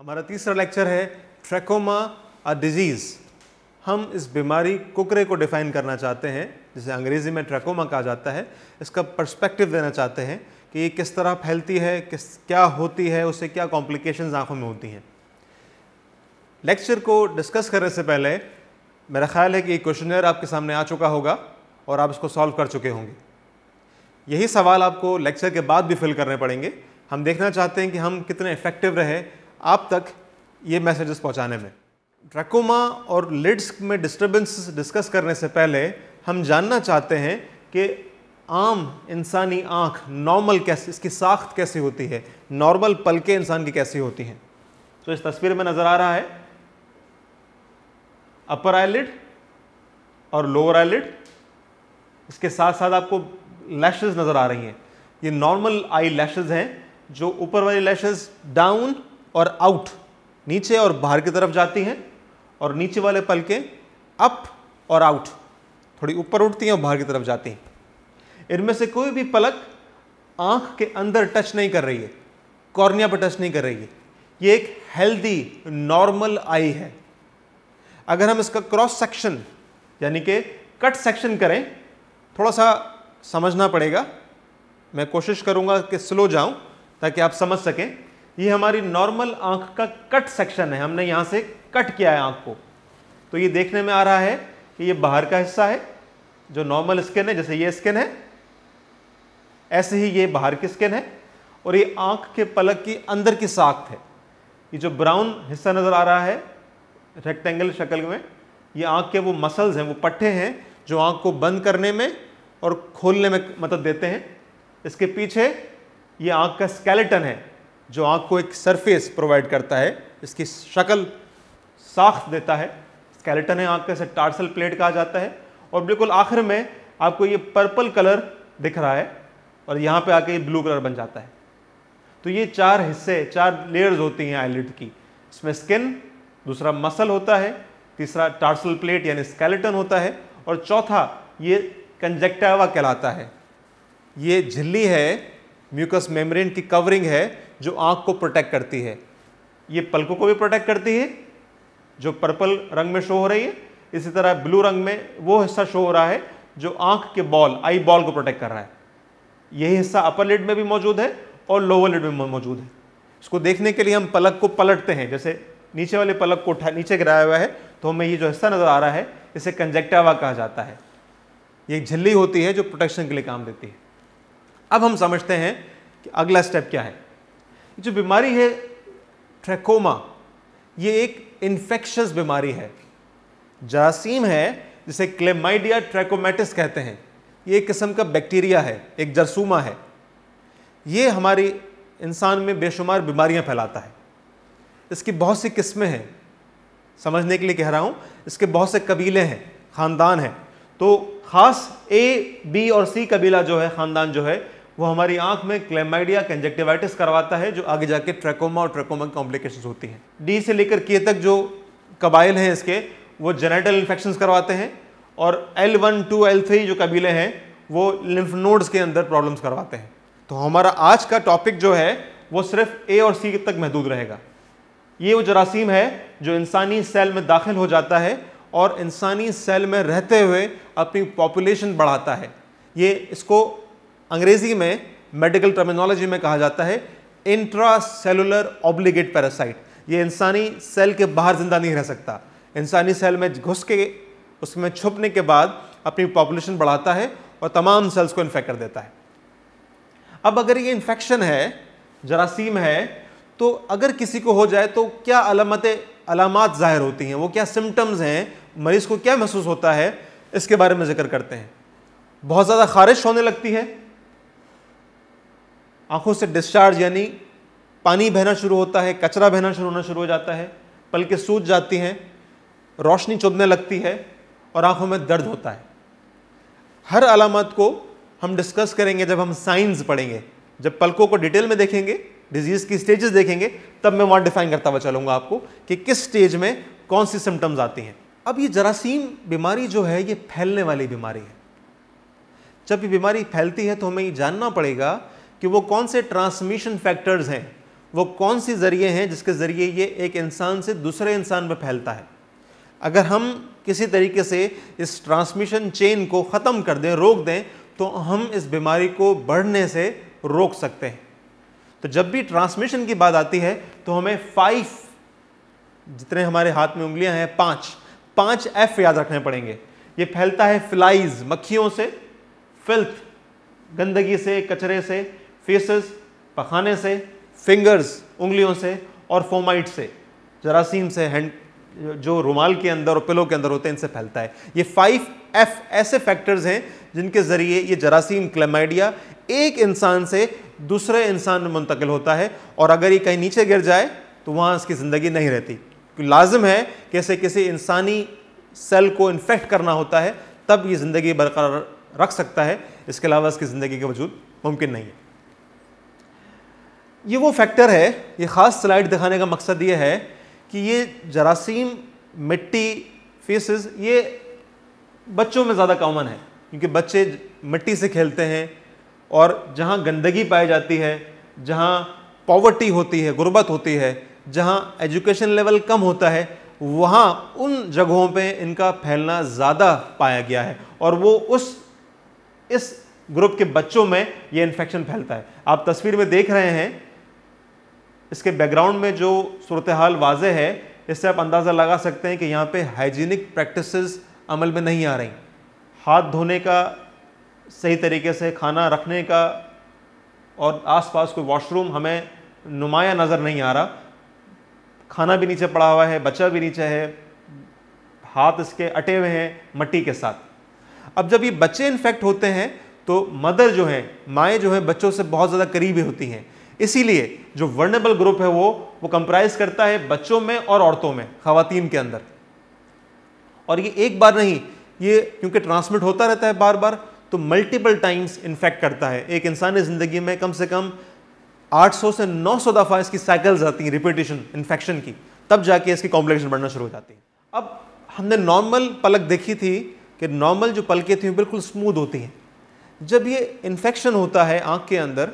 हमारा तीसरा लेक्चर है ट्रैकोमा अ डिजीज़ हम इस बीमारी कुकरे को डिफाइन करना चाहते हैं जिसे अंग्रेज़ी में ट्रैकोमा कहा जाता है इसका पर्सपेक्टिव देना चाहते हैं कि ये किस तरह फैलती है किस क्या होती है उससे क्या कॉम्प्लिकेशंस आंखों में होती हैं लेक्चर को डिस्कस करने से पहले मेरा ख्याल है कि ये क्वेश्चनर आपके सामने आ चुका होगा और आप इसको सॉल्व कर चुके होंगे यही सवाल आपको लेक्चर के बाद भी फिल करने पड़ेंगे हम देखना चाहते हैं कि हम कितने इफेक्टिव रहे आप तक ये मैसेजेस पहुंचाने में ट्रकोमा और लिड्स में डिस्टरबेंस डिस्कस करने से पहले हम जानना चाहते हैं कि आम इंसानी आँख नॉर्मल कैसे इसकी साख्त कैसी होती है नॉर्मल पलके इंसान की कैसी होती हैं तो इस तस्वीर में नज़र आ रहा है अपर आईलिड और लोअर आईलिड इसके साथ साथ आपको लैशेज नज़र आ रही हैं ये नॉर्मल आई लैशेज हैं जो ऊपर वाली लैशेज डाउन और आउट नीचे और बाहर की तरफ जाती हैं और नीचे वाले पलकें अप और आउट थोड़ी ऊपर उठती हैं और बाहर की तरफ जाती हैं इनमें से कोई भी पलक आँख के अंदर टच नहीं कर रही है कॉर्निया पर टच नहीं कर रही है ये एक हेल्दी नॉर्मल आई है अगर हम इसका क्रॉस सेक्शन यानी कि कट सेक्शन करें थोड़ा सा समझना पड़ेगा मैं कोशिश करूँगा कि स्लो जाऊँ ताकि आप समझ सकें ये हमारी नॉर्मल आंख का कट सेक्शन है हमने यहाँ से कट किया है आंख को तो ये देखने में आ रहा है कि ये बाहर का हिस्सा है जो नॉर्मल स्किन है जैसे ये स्किन है ऐसे ही ये बाहर की स्किन है और ये आंख के पलक की अंदर की साख है ये जो ब्राउन हिस्सा नज़र आ रहा है रेक्टेंगल शक्ल में ये आंख के वो मसल्स हैं वो पट्टे हैं जो आंख को बंद करने में और खोलने में मदद देते हैं इसके पीछे ये आंख का स्केलेटन है जो आँख को एक सरफेस प्रोवाइड करता है इसकी शक्ल साख देता है स्केलेटन है आँख का इसे टार्सल प्लेट कहा जाता है और बिल्कुल आखिर में आपको ये पर्पल कलर दिख रहा है और यहाँ पे आके ये ब्लू कलर बन जाता है तो ये चार हिस्से चार लेयर्स होती हैं आईलिड की इसमें स्किन दूसरा मसल होता है तीसरा टार्सल प्लेट यानी स्केलेटन होता है और चौथा ये कंजेक्टावा कहलाता है ये झिल्ली है म्यूकस मेम्ब्रेन की कवरिंग है जो आँख को प्रोटेक्ट करती है ये पलकों को भी प्रोटेक्ट करती है जो पर्पल रंग में शो हो रही है इसी तरह ब्लू रंग में वो हिस्सा शो हो रहा है जो आँख के बॉल आई बॉल को प्रोटेक्ट कर रहा है यही हिस्सा अपर लिड में भी मौजूद है और लोअर लिड में मौजूद है इसको देखने के लिए हम पलक को पलटते हैं जैसे नीचे वाले पलक को उठा नीचे गिराया हुआ है तो हमें ये जो हिस्सा नज़र आ रहा है इसे कंजेक्टावा कहा जाता है ये एक झिल्ली होती है जो प्रोटेक्शन के लिए काम देती है अब हम समझते हैं कि अगला स्टेप क्या है जो बीमारी है ट्रैकोमा ये एक इन्फेक्शस बीमारी है जरासीम है जिसे क्लेमाइडिया ट्रैकोमेटिस कहते हैं ये एक किस्म का बैक्टीरिया है एक जरसूमा है ये हमारी इंसान में बेशुमार बीमारियां फैलाता है इसकी बहुत सी किस्में हैं समझने के लिए कह रहा हूँ इसके बहुत से कबीले हैं ख़ानदान हैं तो ख़ास ए बी और सी कबीला जो है ख़ानदान जो है वो हमारी आंख में क्लेमाइडिया कंजेक्टिवाइटिस करवाता है जो आगे जाके ट्रैकोमा और ट्रैकोमा कॉम्प्लिकेशन होती हैं डी से लेकर के तक जो कबाइल हैं इसके वो जेनेटल इन्फेक्शन करवाते हैं और L one two L three जो कबीले हैं वो लिम्फ नोड्स के अंदर प्रॉब्लम्स करवाते हैं तो हमारा आज का टॉपिक जो है वो सिर्फ ए और सी तक महदूद रहेगा ये वो जरासीम है जो इंसानी सेल में दाखिल हो जाता है और इंसानी सेल में रहते हुए अपनी पॉपुलेशन बढ़ाता है ये इसको अंग्रेजी में मेडिकल टर्मिनोलॉजी में कहा जाता है इंट्रासेलुलर ऑब्लिगेट पैरासाइट ये इंसानी सेल के बाहर ज़िंदा नहीं रह सकता इंसानी सेल में घुस के उसमें छुपने के बाद अपनी पॉपुलेशन बढ़ाता है और तमाम सेल्स को इन्फेक्ट कर देता है अब अगर ये इन्फेक्शन है जरासीम है तो अगर किसी को हो जाए तो क्या अलामतें अलामत ज़ाहिर होती हैं वो क्या सिम्टम्स हैं मरीज़ को क्या महसूस होता है इसके बारे में जिक्र करते हैं बहुत ज़्यादा खारिश होने लगती है आंखों से डिस्चार्ज यानी पानी बहना शुरू होता है कचरा बहना शुरू होना शुरू हो जाता है पलकें सूज जाती हैं रोशनी चुभने लगती है और आंखों में दर्द होता है हर अलामत को हम डिस्कस करेंगे जब हम साइंस पढ़ेंगे जब पलकों को डिटेल में देखेंगे डिजीज़ की स्टेजेस देखेंगे तब मैं वहाँ डिफाइन करता हुआ चलूँगा आपको कि किस स्टेज में कौन सी सिम्टम्स आती हैं अब ये जरासीम बीमारी जो है ये फैलने वाली बीमारी है जब ये बीमारी फैलती है तो हमें ये जानना पड़ेगा कि वो कौन से ट्रांसमिशन फैक्टर्स हैं वो कौन सी ज़रिए हैं जिसके ज़रिए ये एक इंसान से दूसरे इंसान पर फैलता है अगर हम किसी तरीके से इस ट्रांसमिशन चेन को ख़त्म कर दें रोक दें तो हम इस बीमारी को बढ़ने से रोक सकते हैं तो जब भी ट्रांसमिशन की बात आती है तो हमें फाइव जितने हमारे हाथ में उंगलियां हैं पांच पांच एफ याद रखने पड़ेंगे ये फैलता है फ्लाइज मक्खियों से फिल्थ गंदगी से कचरे से फेसेस पखाने से फिंगर्स उंगलियों से और फोमाइट से जरासीम से हैंड जो रुमाल के अंदर और पिलो के अंदर होते हैं इनसे फैलता है ये फाइव एफ ऐसे फैक्टर्स हैं जिनके ज़रिए ये जरासीम क्लेमाइडिया एक इंसान से दूसरे इंसान में मुंतकिल होता है और अगर ये कहीं नीचे गिर जाए तो वहाँ इसकी ज़िंदगी नहीं रहती लाजम है कि ऐसे किसी इंसानी सेल को इन्फेक्ट करना होता है तब ये ज़िंदगी बरकरार रख सकता है इसके अलावा इसकी ज़िंदगी के वजूद मुमकिन नहीं है ये वो फैक्टर है ये ख़ास स्लाइड दिखाने का मकसद ये है कि ये जरासीम मिट्टी फेसेस ये बच्चों में ज़्यादा कॉमन है क्योंकि बच्चे मिट्टी से खेलते हैं और जहाँ गंदगी पाई जाती है जहाँ पॉवर्टी होती है गुर्बत होती है जहाँ एजुकेशन लेवल कम होता है वहाँ उन जगहों पे इनका फैलना ज़्यादा पाया गया है और वो उस इस ग्रुप के बच्चों में ये इन्फेक्शन फैलता है आप तस्वीर में देख रहे हैं इसके बैकग्राउंड में जो सूरत हाल वाज है इससे आप अंदाज़ा लगा सकते हैं कि यहाँ पे हाइजीनिक प्रैक्टिस अमल में नहीं आ रही हाथ धोने का सही तरीके से खाना रखने का और आसपास कोई वॉशरूम हमें नुमाया नज़र नहीं आ रहा खाना भी नीचे पड़ा हुआ है बच्चा भी नीचे है हाथ इसके अटे हुए हैं मट्टी के साथ अब जब ये बच्चे इन्फेक्ट होते हैं तो मदर जो हैं माएँ जो हैं बच्चों से बहुत ज़्यादा करीबी होती हैं इसीलिए जो वर्नेबल ग्रुप है वो वो कंप्राइज करता है बच्चों में और औरतों में खातन के अंदर और ये एक बार नहीं ये क्योंकि ट्रांसमिट होता रहता है बार बार तो मल्टीपल टाइम्स इन्फेक्ट करता है एक इंसानी ज़िंदगी में कम से कम 800 से 900 दफ़ा इसकी साइकिल्स आती हैं रिपीटेशन इन्फेक्शन की तब जाके इसकी कॉम्प्लिकेशन बढ़ना शुरू हो जाती है अब हमने नॉर्मल पलक देखी थी कि नॉर्मल जो पलकें थी बिल्कुल स्मूद होती हैं जब ये इन्फेक्शन होता है आँख के अंदर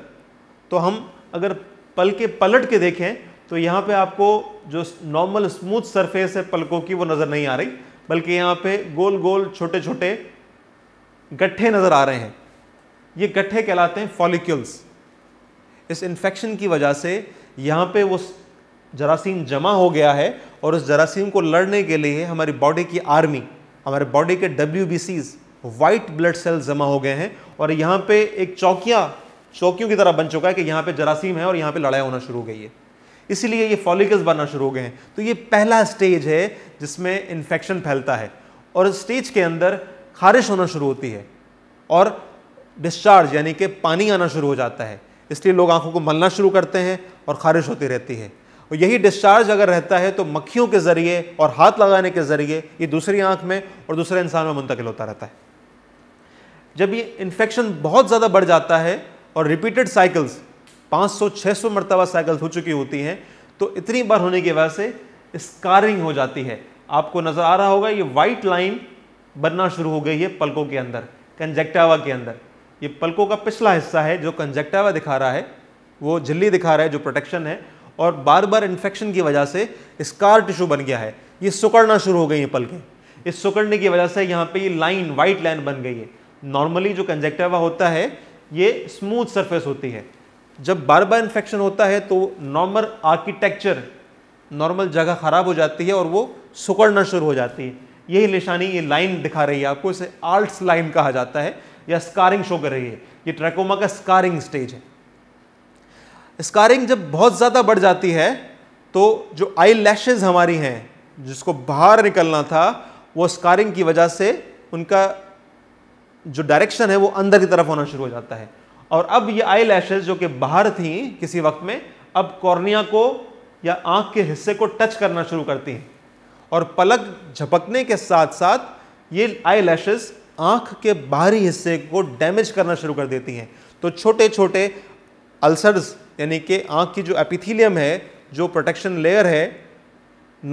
तो हम अगर पल के पलट के देखें तो यहाँ पे आपको जो नॉर्मल स्मूथ सरफेस है पलकों की वो नज़र नहीं आ रही बल्कि यहाँ पे गोल गोल छोटे छोटे गट्ठे नज़र आ रहे हैं ये गट्ठे कहलाते हैं फॉलिक्यूल्स इस इन्फेक्शन की वजह से यहाँ पे वो जरासीम जमा हो गया है और उस जरासीम को लड़ने के लिए हमारी बॉडी की आर्मी हमारे बॉडी के W B Cs white blood cells जमा हो गए हैं और यहाँ पे एक चौकियाँ चौकियों की तरह बन चुका है कि यहाँ पे जरासीम है और यहाँ पे लड़ाई होना शुरू हो गई है इसीलिए ये फॉलिकल्स बनना शुरू हो गए हैं तो ये पहला स्टेज है जिसमें इन्फेक्शन फैलता है और स्टेज के अंदर खारिश होना शुरू होती है और डिस्चार्ज यानी कि पानी आना शुरू हो जाता है इसलिए लोग आंखों को मलना शुरू करते हैं और खारिश होती रहती है और यही डिस्चार्ज अगर रहता है तो मक्खियों के ज़रिए और हाथ लगाने के ज़रिए ये दूसरी आंख में और दूसरे इंसान में मुंतकिल होता रहता है जब ये इन्फेक्शन बहुत ज़्यादा बढ़ जाता है और रिपीटेड साइकिल्स 500-600 मरतबा साइकिल्स हो चुकी होती हैं तो इतनी बार होने की वजह से स्कारिंग हो जाती है आपको नज़र आ रहा होगा ये वाइट लाइन बनना शुरू हो गई है पलकों के अंदर कंजेक्टावा के अंदर ये पलकों का पिछला हिस्सा है जो कंजेक्टावा दिखा रहा है वो झिल्ली दिखा रहा है जो प्रोटेक्शन है और बार बार इन्फेक्शन की वजह से स्कार टिश्यू बन गया है ये सुकड़ना शुरू हो गई है पलकें इस सुकड़ने की वजह से यहाँ पे ये लाइन वाइट लाइन बन गई है नॉर्मली जो कंजेक्टावा होता है ये स्मूथ सरफेस होती है जब बार बार इन्फेक्शन होता है तो नॉर्मल आर्किटेक्चर नॉर्मल जगह ख़राब हो जाती है और वो सुकड़ना शुरू हो जाती है यही निशानी ये लाइन दिखा रही है आपको इसे आल्ट्स लाइन कहा जाता है या स्कारिंग शो कर रही है ये ट्रैकोमा का स्कारिंग स्टेज है स्कारिंग जब बहुत ज़्यादा बढ़ जाती है तो जो आई लैशेज़ हमारी हैं जिसको बाहर निकलना था वो स्कारिंग की वजह से उनका जो डायरेक्शन है वो अंदर की तरफ होना शुरू हो जाता है और अब ये आई लैशेज जो कि बाहर थी किसी वक्त में अब कॉर्निया को या आँख के हिस्से को टच करना शुरू करती हैं और पलक झपकने के साथ साथ ये आई लैशेज आँख के बाहरी हिस्से को डैमेज करना शुरू कर देती हैं तो छोटे छोटे अल्सर्स यानी कि आँख की जो एपिथीलियम है जो प्रोटेक्शन लेयर है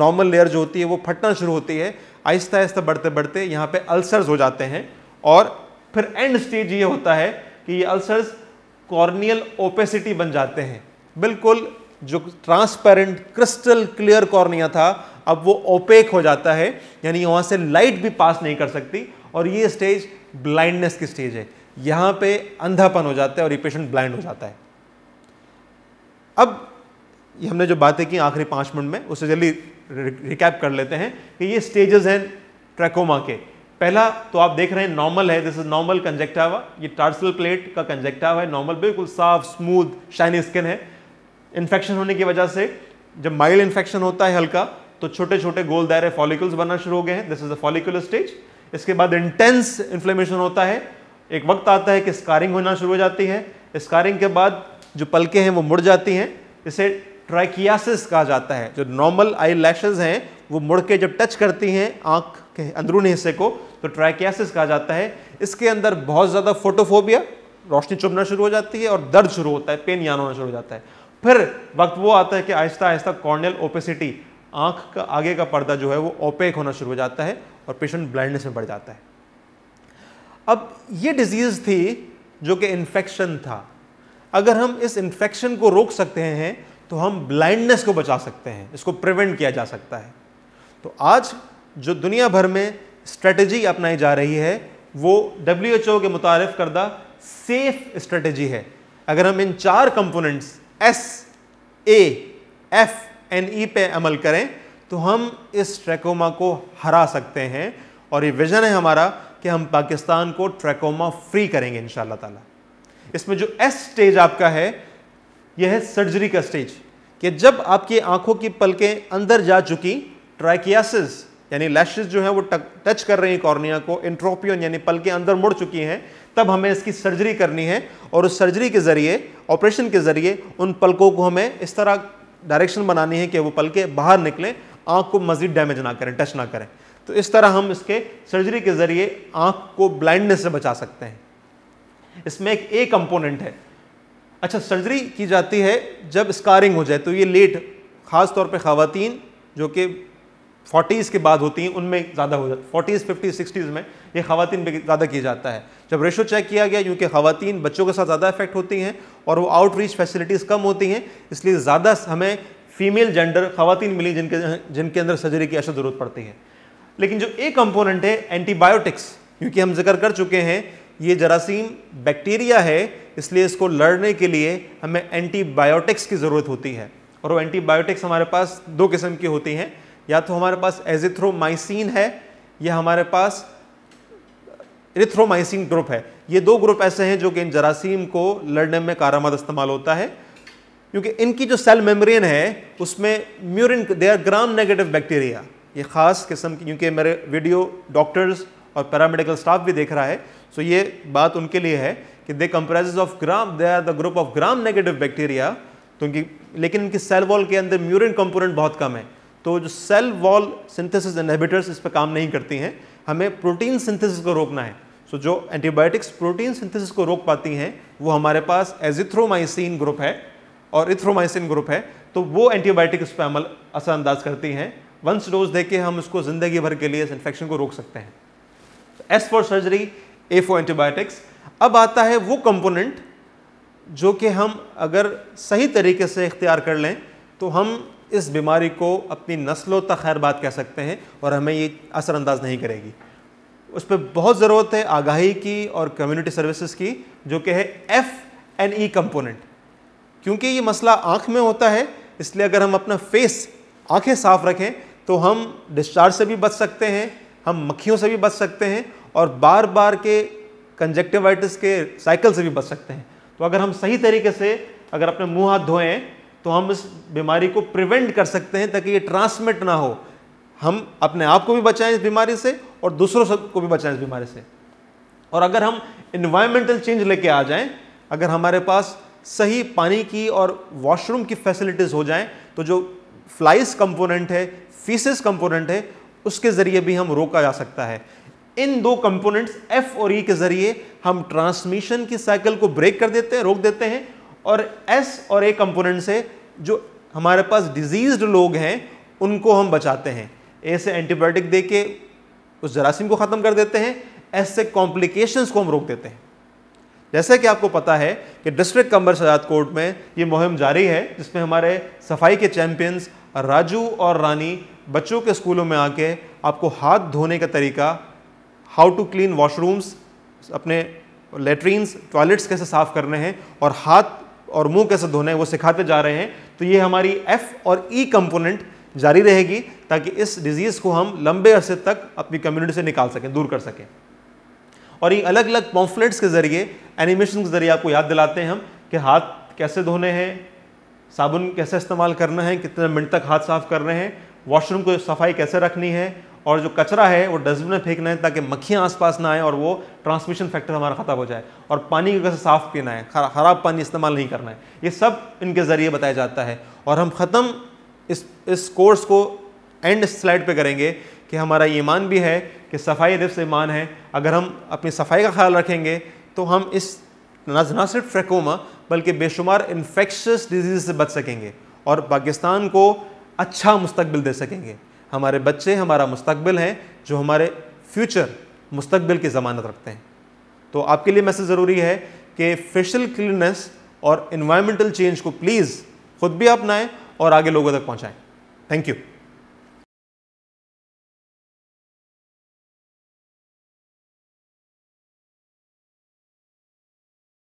नॉर्मल लेयर जो होती है वो फटना शुरू होती है आहिस्ता आहिस्ता बढ़ते बढ़ते यहाँ पे अल्सर्स हो जाते हैं और फिर एंड स्टेज ये होता है कि ये अल्सर्स कॉर्नियल ओपेसिटी बन जाते हैं बिल्कुल जो ट्रांसपेरेंट क्रिस्टल क्लियर कॉर्निया था अब वो ओपेक हो जाता है यानी वहाँ से लाइट भी पास नहीं कर सकती और ये स्टेज ब्लाइंडनेस की स्टेज है यहाँ पे अंधापन हो जाता है और ये पेशेंट ब्लाइंड हो जाता है अब ये हमने जो बातें की आखिरी पाँच मिनट में उससे जल्दी रिकैप कर लेते हैं कि ये स्टेजेस हैं ट्रैकोमा के पहला तो आप देख रहे हैं नॉर्मल है दिस इज नॉर्मल कंजेक्टावा ये टार्सल प्लेट का कंजेक्टावा है नॉर्मल बिल्कुल साफ स्मूथ शाइनी स्किन है इन्फेक्शन होने की वजह से जब माइल्ड इन्फेक्शन होता है हल्का तो छोटे छोटे गोल दायरे फॉलिकुल्स बनना शुरू हो गए हैं this is a follicular stage इसके बाद इंटेंस इन्फ्लेमेशन होता है एक वक्त आता है कि स्कारिंग होना शुरू हो जाती है स्कारिंग के बाद जो पलकें हैं वो मुड़ जाती हैं इसे ट्राइकियासिस कहा जाता है जो नॉर्मल आई लैशेज हैं वो मुड़ के जब टच करती हैं आँख के अंदरूनी हिस्से को तो ट्राइकियासिस कहा जाता है इसके अंदर बहुत ज़्यादा फोटोफोबिया रोशनी चुभना शुरू हो जाती है और दर्द शुरू होता है पेन यान होना शुरू हो जाता है फिर वक्त वो आता है कि आहिस्ता आहिस्ता कॉर्नियल ओपेसिटी आँख का आगे का पर्दा जो है वो ओपेक होना शुरू हो जाता है और पेशेंट ब्लाइंडनेस में बढ़ जाता है अब ये डिजीज़ थी जो कि इन्फेक्शन था अगर हम इस इन्फेक्शन को रोक सकते हैं तो हम ब्लाइंडनेस को बचा सकते हैं इसको प्रिवेंट किया जा सकता है तो आज जो दुनिया भर में स्ट्रेटजी अपनाई जा रही है वो डब्ल्यू के मुतारफ करदा सेफ स्ट्रेटजी है अगर हम इन चार components S A F N E पे अमल करें तो हम इस ट्रैकोमा को हरा सकते हैं और ये विजन है हमारा कि हम पाकिस्तान को ट्रैकोमा फ्री करेंगे इन ताला इसमें जो एस स्टेज आपका है यह है सर्जरी का स्टेज कि जब आपकी आंखों की पलकें अंदर जा चुकी ट्राइकियासिस यानी लैशेज जो है वो टच कर रही हैं कॉर्निया को इंट्रोपियन यानी पल के अंदर मुड़ चुकी हैं तब हमें इसकी सर्जरी करनी है और उस सर्जरी के ज़रिए ऑपरेशन के ज़रिए उन पलकों को हमें इस तरह डायरेक्शन बनानी है कि वो पलके बाहर निकलें आँख को मज़ीद डैमेज ना करें टच ना करें तो इस तरह हम इसके सर्जरी के ज़रिए आँख को ब्लाइंडनेस से बचा सकते हैं इसमें एक ए कंपोनेंट है अच्छा सर्जरी की जाती है जब स्कारिंग हो जाए तो ये लेट ख़ास तौर पे ख़वातीन जो कि फोर्टीज़ के बाद होती हैं उनमें ज़्यादा हो जाता है फोर्टीज़ फिफ्टीज़ सिक्सटीज़ में ये खातन पर ज़्यादा किया जाता है जब रेशो चेक किया गया क्योंकि खातन बच्चों के साथ ज़्यादा इफेक्ट होती हैं और वो आउटरीच फैसिलिटीज़ कम होती हैं इसलिए ज़्यादा हमें फीमेल जेंडर खातन मिली जिनके जिनके अंदर सर्जरी की अशद ज़रूरत पड़ती है लेकिन जो एक कंपोनेंट है एंटीबायोटिक्स क्योंकि हम जिक्र कर चुके हैं ये जरासीम बैक्टीरिया है इसलिए इसको लड़ने के लिए हमें एंटीबायोटिक्स की ज़रूरत होती है और वो एंटीबायोटिक्स हमारे पास दो किस्म की होती हैं या तो हमारे पास एजिथ्रोमाइसिन है या हमारे पास रिथ्रोमाइसिन ग्रुप है ये दो ग्रुप ऐसे हैं जो कि इन जरासीम को लड़ने में कारामद इस्तेमाल होता है क्योंकि इनकी जो सेल मेम्ब्रेन है उसमें murein they are gram negative bacteria ये ख़ास किस्म की क्योंकि मेरे वीडियो डॉक्टर्स और पैरामेडिकल स्टाफ भी देख रहा है सो ये बात उनके लिए है कि they comprise of gram they are the group of gram negative bacteria तो उनकी लेकिन इनकी सेल वॉल के अंदर म्यूरिन कंपोनेंट बहुत कम है तो जो सेल वॉल सिंथेसिस इनहिबिटर्स इस पर काम नहीं करती हैं हमें प्रोटीन सिंथेसिस को रोकना है सो so, जो एंटीबायोटिक्स प्रोटीन सिंथेसिस को रोक पाती हैं वो हमारे पास एजिथ्रोमाइसिन ग्रुप है और इथ्रोमाइसिन ग्रुप है तो वो एंटीबायोटिक इस पर अमल असरअंदाज करती हैं वंस डोज देके हम उसको ज़िंदगी भर के लिए इस इन्फेक्शन को रोक सकते हैं S for surgery A for antibiotics अब आता है वो कंपोनेंट जो कि हम अगर सही तरीके से इख्तियार कर लें तो हम इस बीमारी को अपनी नस्लों तक खैर बात कह सकते हैं और हमें ये असरअंदाज नहीं करेगी उस पर बहुत ज़रूरत है आगाही की और कम्युनिटी सर्विसेज की जो कि है एफ एंड ई कंपोनेंट क्योंकि ये मसला आँख में होता है इसलिए अगर हम अपना फेस आँखें साफ रखें तो हम डिस्चार्ज से भी बच सकते हैं हम मक्खियों से भी बच सकते हैं और बार बार के कंजक्टिवाइटिस के साइकिल से भी बच सकते हैं तो अगर हम सही तरीके से अगर अपने मुंह हाथ धोएं तो हम इस बीमारी को प्रिवेंट कर सकते हैं ताकि ये ट्रांसमिट ना हो हम अपने आप को भी बचाएं इस बीमारी से और दूसरों को भी बचाएं इस बीमारी से और अगर हम इन्वायरमेंटल चेंज लेके आ जाएं अगर हमारे पास सही पानी की और वॉशरूम की फैसिलिटीज़ हो जाएं तो जो फ्लाइस कंपोनेंट है फीसिस कंपोनेंट है उसके ज़रिए भी हम रोका जा सकता है इन दो कंपोनेंट्स एफ और ई e के ज़रिए हम ट्रांसमिशन की साइकिल को ब्रेक कर देते हैं रोक देते हैं और एस और ए कंपोनेंट से जो हमारे पास डिजीज्ड लोग हैं उनको हम बचाते हैं ए से एंटीबायोटिक दे के उस जरासीम को ख़त्म कर देते हैं एस से कॉम्प्लिकेशंस को हम रोक देते हैं जैसे कि आपको पता है कि डिस्ट्रिक्ट कंबर सजात कोर्ट में ये मुहिम जारी है जिसमें हमारे सफाई के चैम्पियंस राजू और रानी बच्चों के स्कूलों में आके आपको हाथ धोने का तरीका हाउ टू क्लीन वॉशरूम्स अपने लेटरिनस टॉयलेट्स कैसे साफ़ करने हैं और हाथ और मुंह कैसे धोना है वो सिखाते जा रहे हैं तो ये हमारी एफ और ई e कंपोनेंट जारी रहेगी ताकि इस डिजीज़ को हम लंबे अरसे तक अपनी कम्युनिटी से निकाल सकें दूर कर सकें और ये अलग अलग पॉम्फलेट्स के ज़रिए एनिमेशन के ज़रिए आपको याद दिलाते हैं हम कि हाथ कैसे धोने हैं साबुन कैसे इस्तेमाल करना है कितने मिनट तक हाथ साफ कर रहे हैं वॉशरूम को सफाई कैसे रखनी है और जो कचरा है वो डस्टबिन में फेंकना है ताकि मक्खियाँ आसपास ना आए और वो ट्रांसमिशन फैक्टर हमारा ख़त्म हो जाए और पानी वजह कैसे साफ़ पीना है ख़राब पानी इस्तेमाल नहीं करना है ये सब इनके ज़रिए बताया जाता है और हम ख़त्म इस इस कोर्स को एंड स्लाइड पे करेंगे कि हमारा ईमान भी है कि सफाई रिफ्स ईमान है अगर हम अपनी सफाई का ख्याल रखेंगे तो हम इस ना सिर्फ फ्रेकोमा बल्कि बेशुमार इन्फेक्शस डिजीज़ से बच सकेंगे और पाकिस्तान को अच्छा मुस्तबिल दे सकेंगे हमारे बच्चे हमारा मुस्तबिल हैं जो हमारे फ्यूचर मुस्तबिल की ज़मानत रखते हैं तो आपके लिए मैसेज ज़रूरी है कि फेशल क्लीननेस और इन्वायरमेंटल चेंज को प्लीज़ खुद भी अपनाएं और आगे लोगों तक पहुँचाएँ थैंक यू